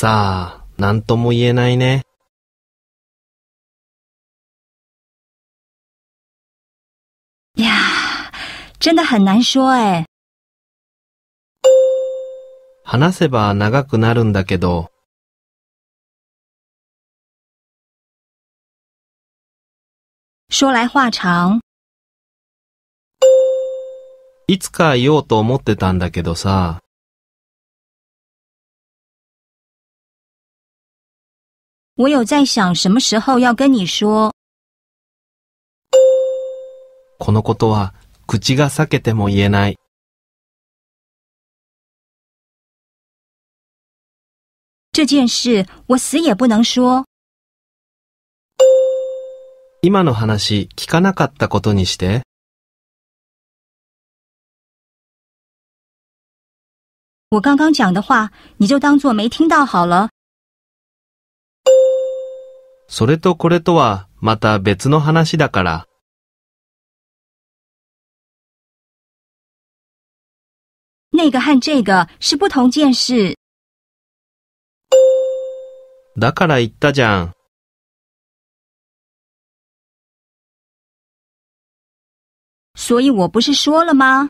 さあ、何とも言えないね。呀，真的很难说哎。話せば長くなるんだけど。说来话长。いつか言おうと思ってたんだけどさ。我有在想什么时候要跟你说。このことは口が裂けても言えない。这件事我死也不能说。今の話聞かなかったことにして。我刚刚讲的话，你就当做没听到好了。それとこれとはまた別の話だから。那个和这个是不同件事。だから言ったじゃん。所以我不是说了吗？